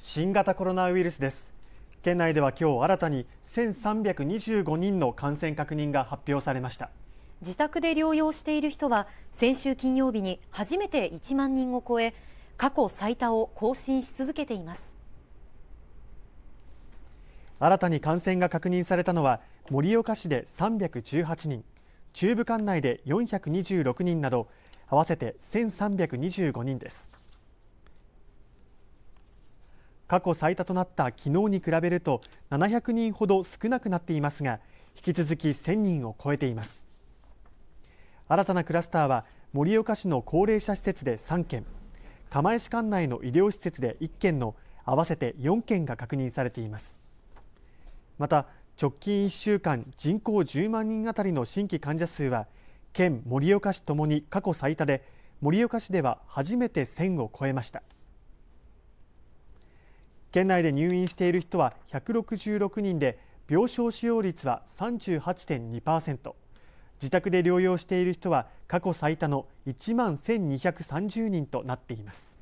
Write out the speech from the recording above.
新型コロナウイルスです県内では今日新たに1325人の感染確認が発表されました自宅で療養している人は先週金曜日に初めて1万人を超え過去最多を更新し続けています新たに感染が確認されたのは盛岡市で318人中部管内で426人など合わせて1325人です過去最多となった昨日に比べると700人ほど少なくなっていますが引き続き1000人を超えています新たなクラスターは盛岡市の高齢者施設で3件釜石管内の医療施設で1件の合わせて4件が確認されていますまた直近1週間人口10万人あたりの新規患者数は県盛岡市ともに過去最多で盛岡市では初めて1000を超えました。県内で入院している人は166人で病床使用率は38.2%自宅で療養している人は過去最多の1万1230人となっています